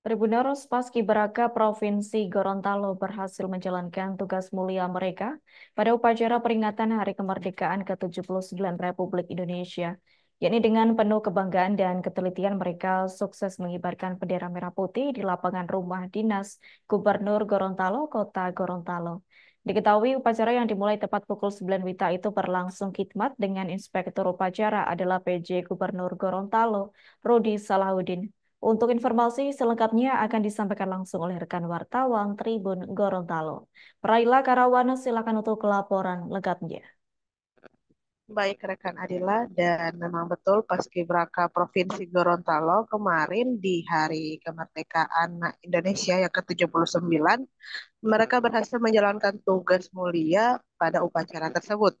Tribuneros Paskiberaka Provinsi Gorontalo berhasil menjalankan tugas mulia mereka pada upacara peringatan Hari Kemerdekaan ke-79 Republik Indonesia, yakni dengan penuh kebanggaan dan ketelitian mereka sukses mengibarkan bendera merah putih di lapangan rumah dinas Gubernur Gorontalo, Kota Gorontalo. Diketahui upacara yang dimulai tepat pukul 9 Wita itu berlangsung khidmat dengan Inspektur Upacara adalah PJ Gubernur Gorontalo, Rudi Salahuddin. Untuk informasi selengkapnya akan disampaikan langsung oleh rekan wartawan Tribun Gorontalo. Praila Karawana silakan untuk laporan lengkapnya. Baik rekan Adila dan memang betul paskibraka Provinsi Gorontalo kemarin di hari kemerdekaan Indonesia yang ke-79 mereka berhasil menjalankan tugas mulia pada upacara tersebut.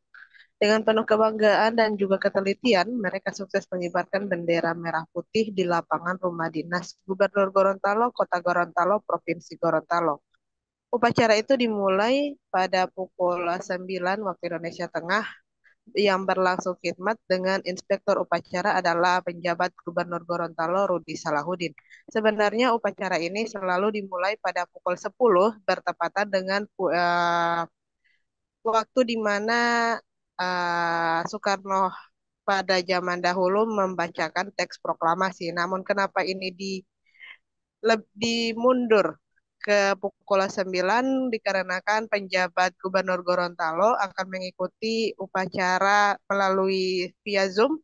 Dengan penuh kebanggaan dan juga ketelitian, mereka sukses mengibarkan bendera merah putih di lapangan rumah dinas Gubernur Gorontalo, Kota Gorontalo, Provinsi Gorontalo. Upacara itu dimulai pada pukul 9 waktu Indonesia Tengah yang berlangsung khidmat dengan inspektur upacara adalah penjabat Gubernur Gorontalo Rudi Salahuddin. Sebenarnya upacara ini selalu dimulai pada pukul 10 bertepatan dengan uh, waktu di mana uh, Soekarno pada zaman dahulu membacakan teks proklamasi. Namun kenapa ini di lebih mundur ke pukul 9 dikarenakan penjabat Gubernur Gorontalo akan mengikuti upacara melalui via Zoom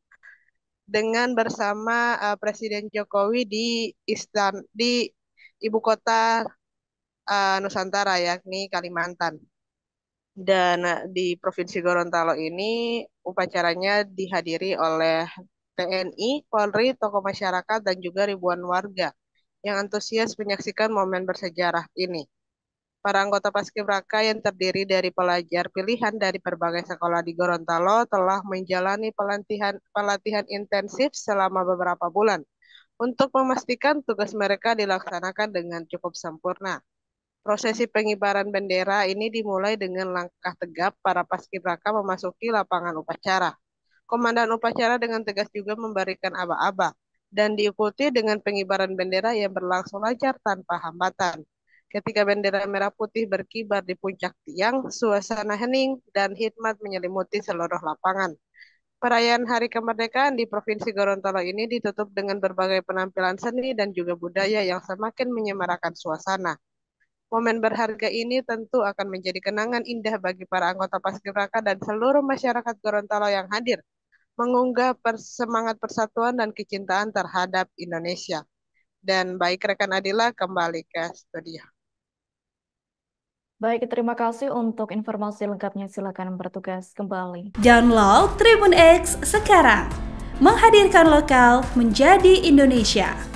dengan bersama uh, Presiden Jokowi di Istan di ibu kota uh, Nusantara yakni Kalimantan. Dan eh, di Provinsi Gorontalo ini upacaranya dihadiri oleh TNI, Polri, tokoh masyarakat, dan juga ribuan warga yang antusias menyaksikan momen bersejarah ini. Para anggota paskibraka yang terdiri dari pelajar pilihan dari berbagai sekolah di Gorontalo telah menjalani pelatihan pelatihan intensif selama beberapa bulan untuk memastikan tugas mereka dilaksanakan dengan cukup sempurna. Prosesi pengibaran bendera ini dimulai dengan langkah tegap para paskibraka memasuki lapangan upacara. Komandan upacara dengan tegas juga memberikan aba-aba dan diikuti dengan pengibaran bendera yang berlangsung lancar tanpa hambatan. Ketika bendera merah putih berkibar di puncak tiang, suasana hening dan hikmat menyelimuti seluruh lapangan. Perayaan Hari Kemerdekaan di Provinsi Gorontalo ini ditutup dengan berbagai penampilan seni dan juga budaya yang semakin menyemarakan suasana. Momen berharga ini tentu akan menjadi kenangan indah bagi para anggota Paskibraka dan seluruh masyarakat Gorontalo yang hadir, mengunggah semangat persatuan dan kecintaan terhadap Indonesia. Dan baik rekan Adila kembali ke studio. Baik, terima kasih untuk informasi lengkapnya. Silakan bertugas kembali. Download Tribun X sekarang. Menghadirkan lokal menjadi Indonesia.